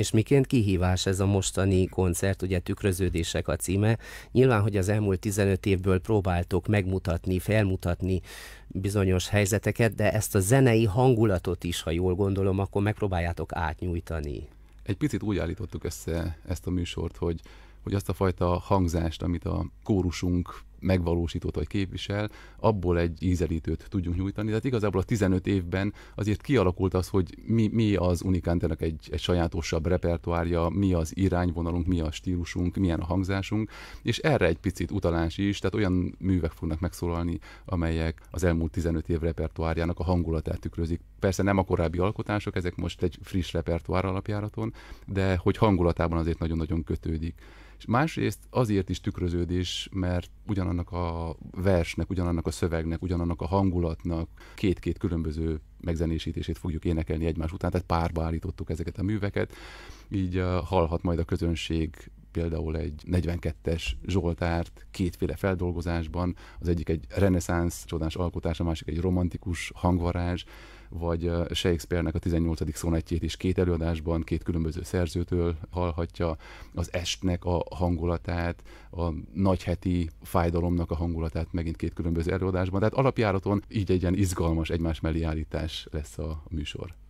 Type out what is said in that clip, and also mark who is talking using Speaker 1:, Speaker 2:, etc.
Speaker 1: és miként kihívás ez a mostani koncert, ugye tükröződések a címe. Nyilván, hogy az elmúlt 15 évből próbáltok megmutatni, felmutatni bizonyos helyzeteket, de ezt a zenei hangulatot is, ha jól gondolom, akkor megpróbáljátok átnyújtani.
Speaker 2: Egy picit úgy állítottuk össze ezt a műsort, hogy hogy azt a fajta hangzást, amit a kórusunk megvalósított vagy képvisel, abból egy ízelítőt tudjunk nyújtani. Tehát igazából a 15 évben azért kialakult az, hogy mi, mi az Unicanternek egy, egy sajátosabb repertoárja, mi az irányvonalunk, mi a stílusunk, milyen a hangzásunk, és erre egy picit utalás is, tehát olyan művek fognak megszólalni, amelyek az elmúlt 15 év repertoárjának a hangulatát tükrözik. Persze nem a korábbi alkotások, ezek most egy friss repertoár alapjáraton, de hogy hangulatában azért nagyon-nagyon kötődik. És másrészt azért is tükröződés, mert ugyanannak a versnek, ugyanannak a szövegnek, ugyanannak a hangulatnak két-két különböző megzenésítését fogjuk énekelni egymás után, tehát párba állítottuk ezeket a műveket, így uh, hallhat majd a közönség például egy 42-es Zsoltárt kétféle feldolgozásban, az egyik egy reneszánsz csodás alkotás, a másik egy romantikus hangvarázs, vagy Shakespeare-nek a 18. szónetjét is két előadásban, két különböző szerzőtől hallhatja, az estnek a hangulatát, a nagyheti fájdalomnak a hangulatát megint két különböző előadásban. Tehát alapjáraton így egy ilyen izgalmas egymás mellé állítás lesz a műsor.